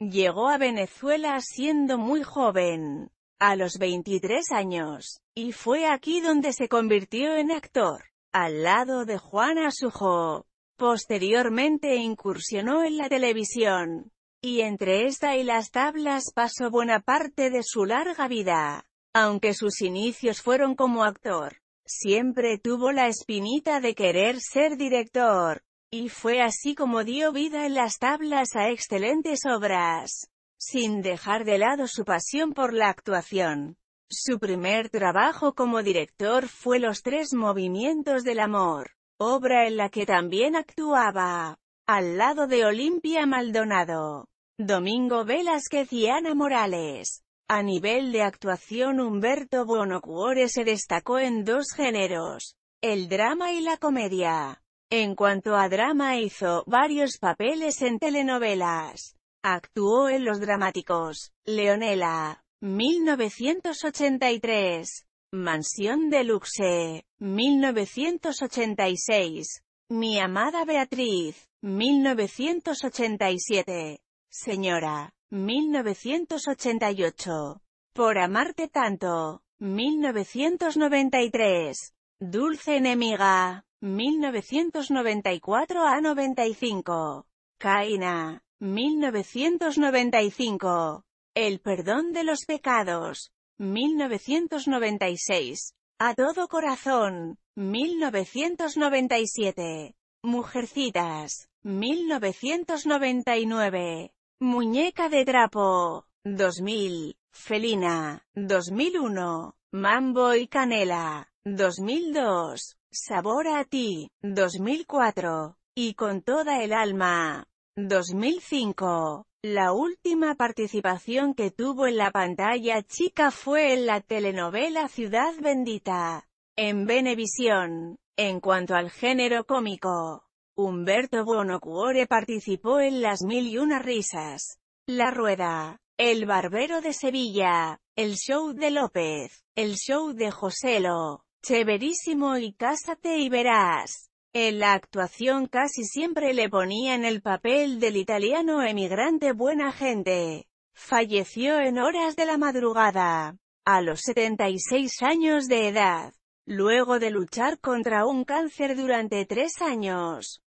Llegó a Venezuela siendo muy joven, a los 23 años, y fue aquí donde se convirtió en actor, al lado de Juana Sujo. Posteriormente incursionó en la televisión, y entre esta y las tablas pasó buena parte de su larga vida. Aunque sus inicios fueron como actor, siempre tuvo la espinita de querer ser director. Y fue así como dio vida en las tablas a excelentes obras, sin dejar de lado su pasión por la actuación. Su primer trabajo como director fue Los Tres Movimientos del Amor, obra en la que también actuaba, al lado de Olimpia Maldonado, Domingo Velázquez y Ana Morales. A nivel de actuación Humberto Buonocuore se destacó en dos géneros, el drama y la comedia. En cuanto a drama hizo varios papeles en telenovelas. Actuó en los dramáticos Leonela, 1983, Mansión de Luxe, 1986, Mi amada Beatriz, 1987, Señora, 1988, Por amarte tanto, 1993, Dulce enemiga, 1994 a 95. Caina, 1995. El perdón de los pecados, 1996. A todo corazón, 1997. Mujercitas, 1999. Muñeca de trapo, 2000. Felina, 2001. Mambo y Canela, 2002. Sabor a ti, 2004. Y con toda el alma. 2005. La última participación que tuvo en la pantalla chica fue en la telenovela Ciudad Bendita, en Venevisión. En cuanto al género cómico, Humberto Buonocuore participó en Las Mil y Una Risas, La Rueda, El Barbero de Sevilla, El Show de López, El Show de Joselo, Chéverísimo y cásate y verás. En la actuación casi siempre le ponía en el papel del italiano emigrante buena gente. Falleció en horas de la madrugada, a los 76 años de edad, luego de luchar contra un cáncer durante tres años.